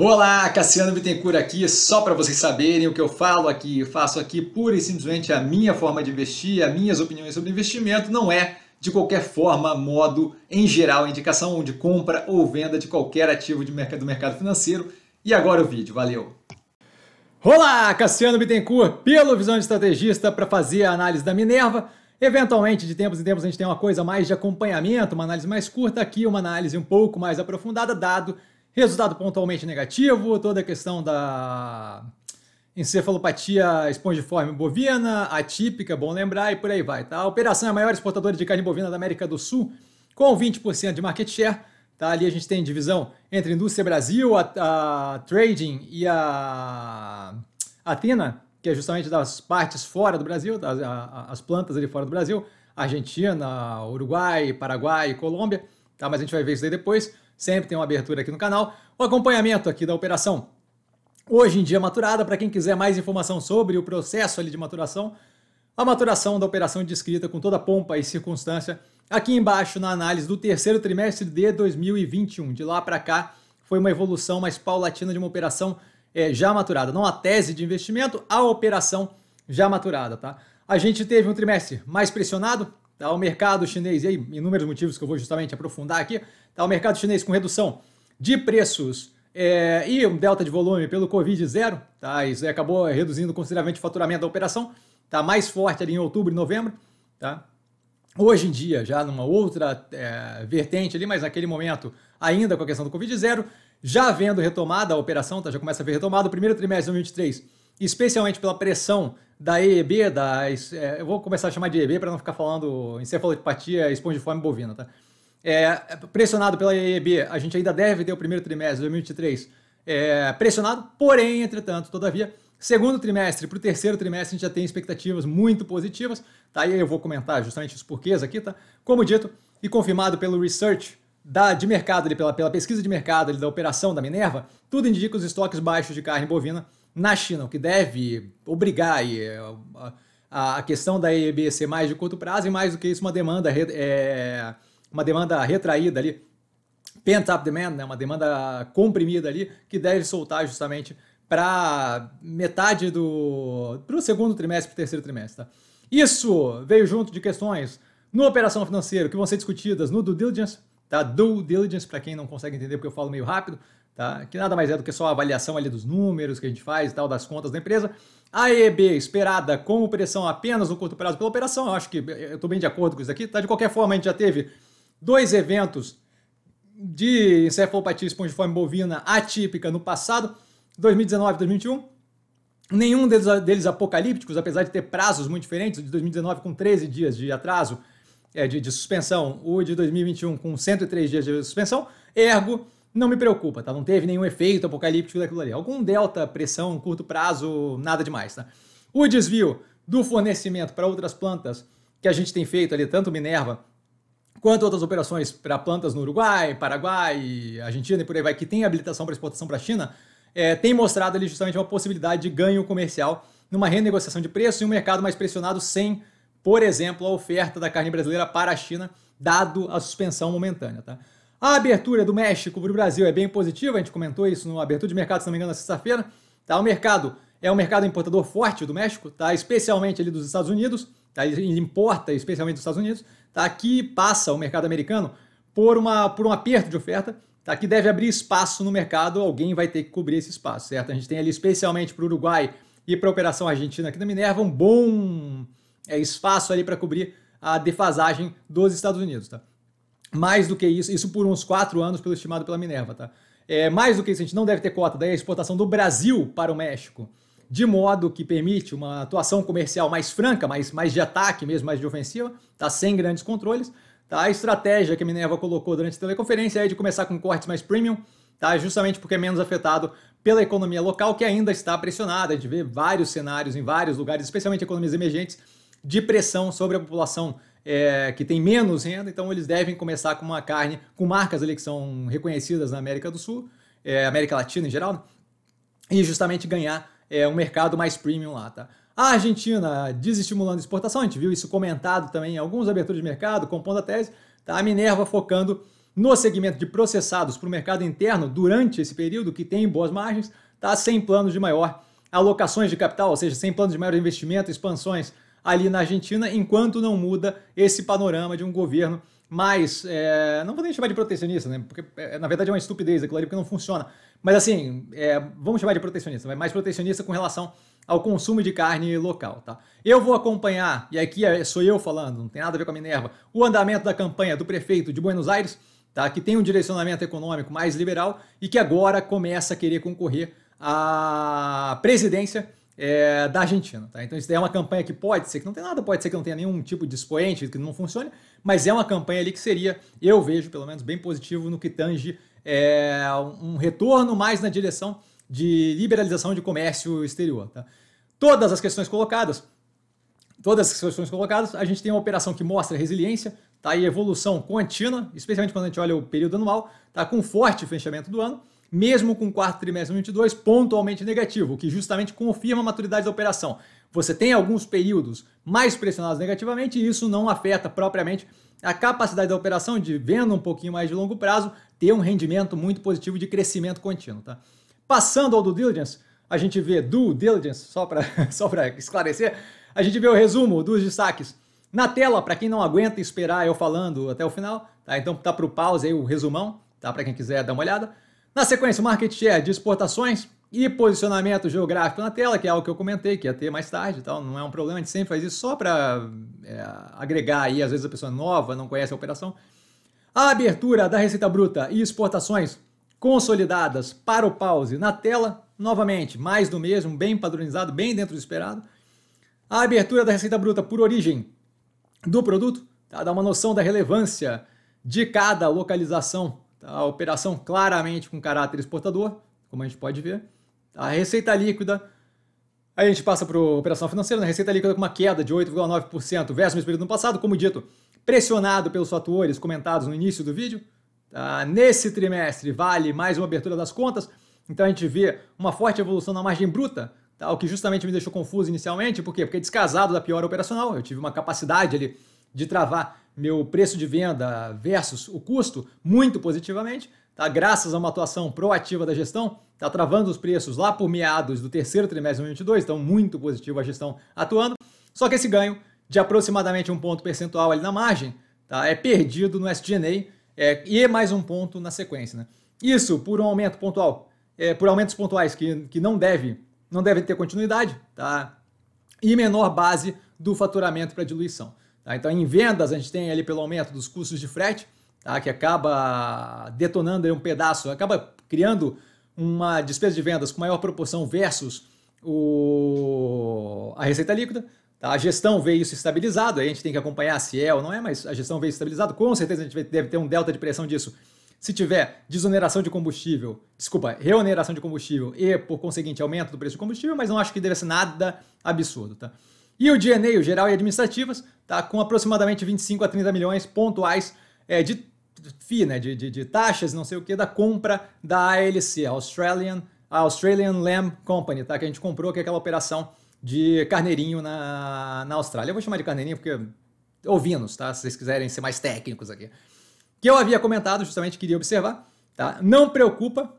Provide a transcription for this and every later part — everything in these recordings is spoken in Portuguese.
Olá, Cassiano Bittencourt aqui, só para vocês saberem o que eu falo aqui, eu faço aqui pura e simplesmente a minha forma de investir, as minhas opiniões sobre investimento, não é de qualquer forma, modo, em geral, indicação de compra ou venda de qualquer ativo de mercado, do mercado financeiro. E agora o vídeo, valeu! Olá, Cassiano Bittencourt, pelo Visão de Estrategista, para fazer a análise da Minerva. Eventualmente, de tempos em tempos, a gente tem uma coisa mais de acompanhamento, uma análise mais curta aqui, uma análise um pouco mais aprofundada, dado Resultado pontualmente negativo, toda a questão da encefalopatia espongiforme bovina, atípica, bom lembrar, e por aí vai. Tá? A operação é a maior exportadora de carne bovina da América do Sul, com 20% de market share. Tá? Ali a gente tem divisão entre a Indústria Brasil, a, a Trading e a Atena, que é justamente das partes fora do Brasil, das, tá? a, as plantas ali fora do Brasil, Argentina, Uruguai, Paraguai, Colômbia, tá? mas a gente vai ver isso aí depois. Sempre tem uma abertura aqui no canal. O acompanhamento aqui da operação hoje em dia maturada. Para quem quiser mais informação sobre o processo ali de maturação, a maturação da operação é descrita com toda pompa e circunstância aqui embaixo na análise do terceiro trimestre de 2021. De lá para cá foi uma evolução mais paulatina de uma operação é, já maturada. Não a tese de investimento, a operação já maturada, tá? A gente teve um trimestre mais pressionado, Tá, o mercado chinês, e aí, inúmeros motivos que eu vou justamente aprofundar aqui, tá, o mercado chinês com redução de preços é, e um delta de volume pelo Covid zero, tá, isso acabou reduzindo consideravelmente o faturamento da operação, tá mais forte ali em outubro e novembro, tá, Hoje em dia, já numa outra é, vertente ali, mas naquele momento ainda com a questão do Covid zero, já vendo retomada a operação, tá, já começa a ver retomada o primeiro trimestre de 2023, especialmente pela pressão da EEB, da, é, eu vou começar a chamar de EEB para não ficar falando encefalopatia espongiforme bovina, tá? É, pressionado pela EEB, a gente ainda deve ter o primeiro trimestre de 2023 é, pressionado, porém, entretanto, todavia, segundo trimestre para o terceiro trimestre a gente já tem expectativas muito positivas, tá? E eu vou comentar justamente os porquês aqui, tá? Como dito e confirmado pelo research da, de mercado, ali, pela, pela pesquisa de mercado ali, da operação da Minerva, tudo indica os estoques baixos de carne bovina na China, o que deve obrigar é, a, questão da EEB ser mais de curto prazo e mais do que isso uma demanda, é, uma demanda retraída ali, pent-up demand, né, uma demanda comprimida ali, que deve soltar justamente para metade do... para o segundo trimestre, para o terceiro trimestre. Tá? Isso veio junto de questões no operação financeira que vão ser discutidas no due diligence, tá? Due diligence, para quem não consegue entender porque eu falo meio rápido, tá? que nada mais é do que só a avaliação ali dos números que a gente faz e tal, das contas da empresa. A EB esperada como pressão apenas no curto prazo pela operação, eu acho que eh, eu estou bem de acordo com isso aqui. Tá? De qualquer forma, a gente já teve dois eventos de encefalopatia espongiforme bovina atípica no passado, 2019 2021. Nenhum deles, deles apocalípticos, apesar de ter prazos muito diferentes, o de 2019 com 13 dias de atraso, é, de, de suspensão, o de 2021 com 103 dias de suspensão, ergo não me preocupa, tá? Não teve nenhum efeito apocalíptico daquilo ali. Algum delta, pressão, curto prazo, nada demais, tá? O desvio do fornecimento para outras plantas que a gente tem feito ali, tanto Minerva quanto outras operações para plantas no Uruguai, Paraguai, Argentina e por aí vai, que tem habilitação para exportação para a China, é, tem mostrado ali justamente uma possibilidade de ganho comercial numa renegociação de preço e um mercado mais pressionado sem, por exemplo, a oferta da carne brasileira para a China, dado a suspensão momentânea, tá? A abertura do México para o Brasil é bem positiva, a gente comentou isso no abertura de mercado, se não me engano, na sexta-feira. Tá? O mercado é um mercado importador forte do México, tá? especialmente ali dos Estados Unidos, tá? ele importa especialmente dos Estados Unidos, tá? que passa o mercado americano por, uma, por um aperto de oferta, tá? que deve abrir espaço no mercado, alguém vai ter que cobrir esse espaço, certo? A gente tem ali especialmente para o Uruguai e para a operação argentina aqui da Minerva um bom é, espaço ali para cobrir a defasagem dos Estados Unidos, tá? mais do que isso, isso por uns quatro anos, pelo estimado pela Minerva, tá? É, mais do que isso, a gente não deve ter cota, da é exportação do Brasil para o México, de modo que permite uma atuação comercial mais franca, mais, mais de ataque mesmo, mais de ofensiva, tá? sem grandes controles. Tá? A estratégia que a Minerva colocou durante a teleconferência é de começar com cortes mais premium, tá? justamente porque é menos afetado pela economia local, que ainda está pressionada. A gente vê vários cenários em vários lugares, especialmente economias emergentes, de pressão sobre a população é, que tem menos renda, então eles devem começar com uma carne, com marcas ali que são reconhecidas na América do Sul, é, América Latina em geral, e justamente ganhar é, um mercado mais premium lá, tá? A Argentina desestimulando exportação, a gente viu isso comentado também em alguns aberturas de mercado, compondo a tese, tá? A Minerva focando no segmento de processados para o mercado interno durante esse período, que tem boas margens, tá? Sem planos de maior alocações de capital, ou seja, sem planos de maior investimento, expansões ali na Argentina, enquanto não muda esse panorama de um governo mais. É, não vou nem chamar de protecionista, né? Porque é, na verdade é uma estupidez aquilo ali, porque não funciona. Mas assim, é, vamos chamar de protecionista, mas mais protecionista com relação ao consumo de carne local, tá? Eu vou acompanhar, e aqui é, sou eu falando, não tem nada a ver com a Minerva, o andamento da campanha do prefeito de Buenos Aires, tá? Que tem um direcionamento econômico mais liberal e que agora começa a querer concorrer à presidência é, da Argentina. Tá? Então, isso é uma campanha que pode ser que não tenha nada, pode ser que não tenha nenhum tipo de expoente, que não funcione, mas é uma campanha ali que seria, eu vejo pelo menos, bem positivo no que tange é, um retorno mais na direção de liberalização de comércio exterior. Tá? Todas as questões colocadas, todas as questões colocadas, a gente tem uma operação que mostra resiliência tá? e evolução contínua, especialmente quando a gente olha o período anual, tá? com forte fechamento do ano mesmo com o quarto trimestre 22 pontualmente negativo, o que justamente confirma a maturidade da operação. Você tem alguns períodos mais pressionados negativamente e isso não afeta propriamente a capacidade da operação de vendo um pouquinho mais de longo prazo ter um rendimento muito positivo de crescimento contínuo, tá? Passando ao do diligence, a gente vê due diligence só para só para esclarecer, a gente vê o resumo dos destaques na tela para quem não aguenta esperar eu falando até o final, tá? Então tá para o pause aí o resumão, tá? Para quem quiser dar uma olhada. Na sequência, o market share de exportações e posicionamento geográfico na tela, que é algo que eu comentei que ia ter mais tarde, tal, não é um problema, a gente sempre faz isso só para é, agregar aí, às vezes a pessoa é nova, não conhece a operação. A abertura da receita bruta e exportações consolidadas para o pause na tela, novamente, mais do mesmo, bem padronizado, bem dentro do esperado. A abertura da receita bruta por origem do produto, tá? dá uma noção da relevância de cada localização Tá? A operação claramente com caráter exportador, como a gente pode ver. A receita líquida, aí a gente passa para a operação financeira, né? a receita líquida com uma queda de 8,9% versus o mesmo período no passado, como dito, pressionado pelos fatores comentados no início do vídeo. Tá? Nesse trimestre vale mais uma abertura das contas, então a gente vê uma forte evolução na margem bruta, tá? o que justamente me deixou confuso inicialmente, por quê? Porque descasado da piora operacional, eu tive uma capacidade ali de travar meu preço de venda versus o custo muito positivamente, tá? graças a uma atuação proativa da gestão, tá travando os preços lá por meados do terceiro trimestre de 2022, então muito positivo a gestão atuando. Só que esse ganho de aproximadamente um ponto percentual ali na margem tá? é perdido no SG&A é, e é mais um ponto na sequência. Né? Isso por um aumento pontual, é, por aumentos pontuais que, que não deve não deve ter continuidade, tá? E menor base do faturamento para diluição. Tá? Então, em vendas, a gente tem ali pelo aumento dos custos de frete, tá? que acaba detonando um pedaço, acaba criando uma despesa de vendas com maior proporção versus o... a receita líquida. Tá? A gestão vê isso estabilizado, aí a gente tem que acompanhar se é ou não é, mas a gestão vê isso estabilizado. Com certeza a gente deve ter um delta de pressão disso. Se tiver desoneração de combustível, desculpa, reoneração de combustível e, por conseguinte, aumento do preço do combustível, mas não acho que deve ser nada absurdo, tá? E o DNA, o geral e administrativas, tá com aproximadamente 25 a 30 milhões pontuais é, de FII, né, de, de, de, taxas, não sei o que, da compra da ALC, Australian, Australian Lamb Company, tá, que a gente comprou, que é aquela operação de carneirinho na, na Austrália. Eu vou chamar de carneirinho porque ouvindo tá, se vocês quiserem ser mais técnicos aqui. Que eu havia comentado, justamente queria observar, tá, não preocupa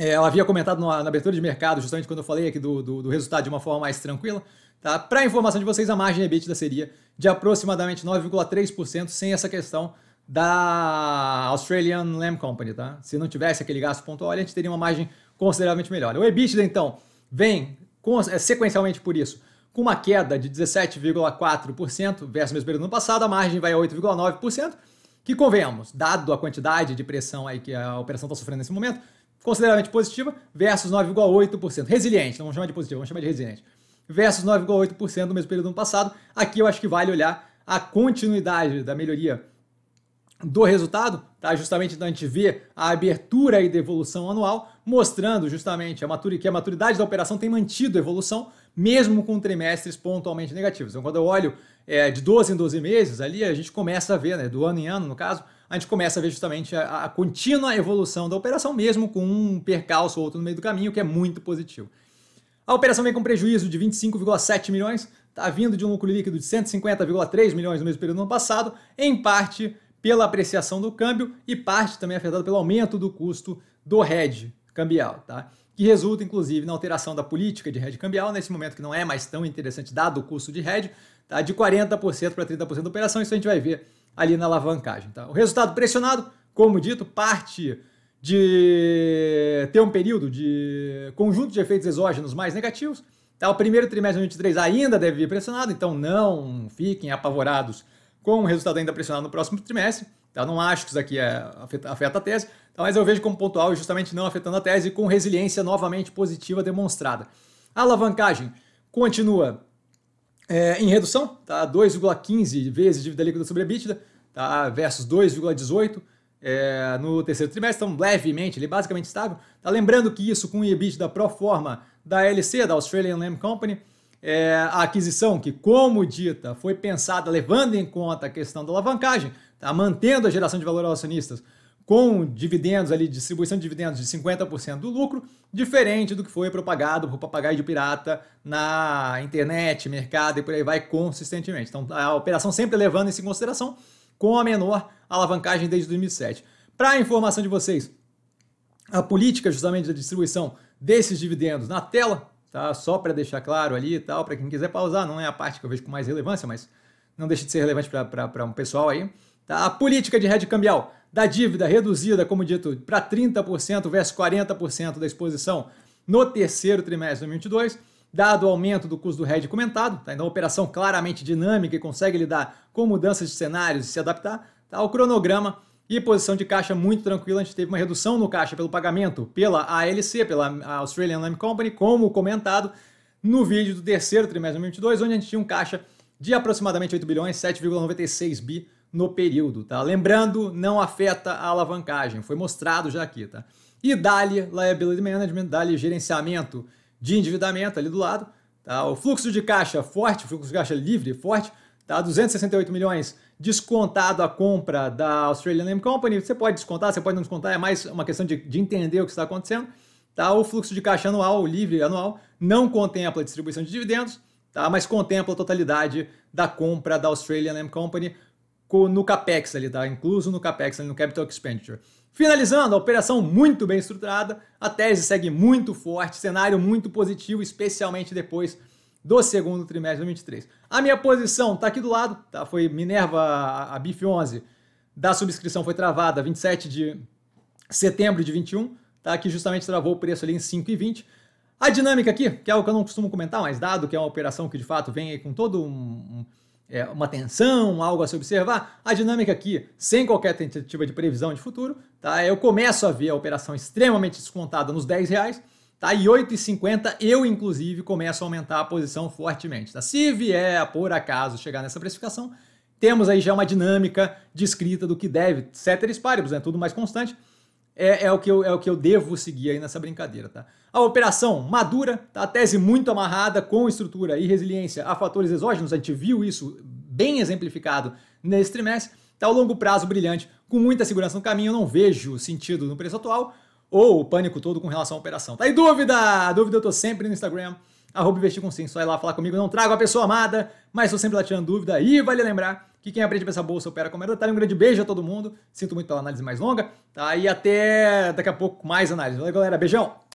é, ela havia comentado na, abertura de mercado, justamente quando eu falei aqui do, do, do resultado de uma forma mais tranquila. Tá? Para informação de vocês, a margem EBITDA seria de aproximadamente 9,3% sem essa questão da Australian Lamb Company. Tá? Se não tivesse aquele gasto pontual, a gente teria uma margem consideravelmente melhor. O EBITDA, então, vem com, é, sequencialmente por isso, com uma queda de 17,4% versus o mesmo período no passado, a margem vai a 8,9%, que convenhamos, dado a quantidade de pressão aí que a operação está sofrendo nesse momento, consideravelmente positiva versus 9,8%. Resiliente, não vamos chamar de positiva, vamos chamar de resiliente. Versus 9,8% no mesmo período do ano passado. Aqui eu acho que vale olhar a continuidade da melhoria do resultado, tá? Justamente então a gente vê a abertura e devolução evolução anual, mostrando justamente a maturidade, que a maturidade da operação tem mantido evolução, mesmo com trimestres pontualmente negativos. Então, quando eu olho é, de 12 em 12 meses ali, a gente começa a ver, né, do ano em ano, no caso, a gente começa a ver justamente a, a contínua evolução da operação, mesmo com um percalço ou outro no meio do caminho, que é muito positivo. A operação vem com prejuízo de 25,7 milhões, está vindo de um lucro líquido de 150,3 milhões no mesmo período do ano passado, em parte pela apreciação do câmbio e parte também afetada pelo aumento do custo do hedge cambial, tá? que resulta inclusive na alteração da política de hedge cambial, nesse momento que não é mais tão interessante dado o custo de hedge, tá? de 40% para 30% da operação, isso a gente vai ver ali na alavancagem. Tá? O resultado pressionado, como dito, parte de ter um período de conjunto de efeitos exógenos mais negativos. Tá? O primeiro trimestre de 2023 ainda deve vir pressionado, então não fiquem apavorados com o resultado ainda pressionado no próximo trimestre. Tá? Não acho que isso aqui é, afeta, afeta a tese, tá? mas eu vejo como pontual justamente não afetando a tese, com resiliência novamente positiva demonstrada. A alavancagem continua é, em redução, tá? 2,15 vezes dívida líquida sobre EBITDA, tá? versus 2,18 é, no terceiro trimestre, então levemente, ele é basicamente estável. Tá? Lembrando que isso com o EBITDA pro forma da LC, da Australian Lamb Company, é, a aquisição que, como dita, foi pensada levando em conta a questão da alavancagem, tá? mantendo a geração de valor aos acionistas, com dividendos ali, distribuição de dividendos de 50% do lucro, diferente do que foi propagado por papagaio de pirata na internet, mercado e por aí vai consistentemente. Então a operação sempre levando isso em consideração com a menor alavancagem desde 2007. Para a informação de vocês, a política justamente da distribuição desses dividendos na tela, tá? Só para deixar claro ali e tal, para quem quiser pausar, não é a parte que eu vejo com mais relevância, mas não deixa de ser relevante para um pessoal aí. Tá? A política de rede cambial da dívida reduzida, como dito, para 30% versus 40% da exposição no terceiro trimestre de 2022, dado o aumento do custo do hedge comentado, tá? então operação claramente dinâmica e consegue lidar com mudanças de cenários e se adaptar, tá? O cronograma e posição de caixa muito tranquila, a gente teve uma redução no caixa pelo pagamento pela ALC, pela Australian Lime Company, como comentado no vídeo do terceiro trimestre de 2022, onde a gente tinha um caixa de aproximadamente 8 bilhões, 7,96 bi, no período, tá? Lembrando, não afeta a alavancagem, foi mostrado já aqui, tá? E dali lhe liability management, dá-lhe gerenciamento de endividamento ali do lado, tá? O fluxo de caixa forte, fluxo de caixa livre forte, tá? 268 milhões descontado a compra da Australian Lamb Company, você pode descontar, você pode não descontar, é mais uma questão de, de entender o que está acontecendo, tá? O fluxo de caixa anual, livre anual, não contempla distribuição de dividendos, tá? Mas contempla a totalidade da compra da Australian M Company, no CAPEX ali, tá? Incluso no CAPEX, ali, no Capital Expenditure. Finalizando, a operação muito bem estruturada, a tese segue muito forte, cenário muito positivo, especialmente depois do segundo trimestre de 2023. A minha posição está aqui do lado, tá? Foi Minerva, a BIF 11 da subscrição foi travada 27 de setembro de 21, tá? Que justamente travou o preço ali em 5,20. A dinâmica aqui, que é algo que eu não costumo comentar, mas dado que é uma operação que de fato vem com todo um é, uma tensão, algo a se observar, a dinâmica aqui, sem qualquer tentativa de previsão de futuro, tá? eu começo a ver a operação extremamente descontada nos 10 reais, tá? e 8,50 eu, inclusive, começo a aumentar a posição fortemente. Tá? Se vier, por acaso, chegar nessa precificação, temos aí já uma dinâmica descrita do que deve, ceteris paribus, é né? tudo mais constante, é, é, o que eu, é o que eu devo seguir aí nessa brincadeira, tá? A operação madura, tá? a tese muito amarrada com estrutura e resiliência a fatores exógenos, a gente viu isso bem exemplificado nesse trimestre. Tá o longo prazo brilhante, com muita segurança no caminho, não vejo sentido no preço atual ou o pânico todo com relação à operação. Tá aí dúvida? Dúvida eu tô sempre no Instagram, arroba investir com sim, só ir lá falar comigo, eu não trago a pessoa amada, mas tô sempre lá tirando dúvida e vale lembrar que quem aprende essa bolsa opera como é detalhe. Tá um grande beijo a todo mundo. Sinto muito pela análise mais longa. Tá? E até daqui a pouco mais análise. Valeu, galera. Beijão!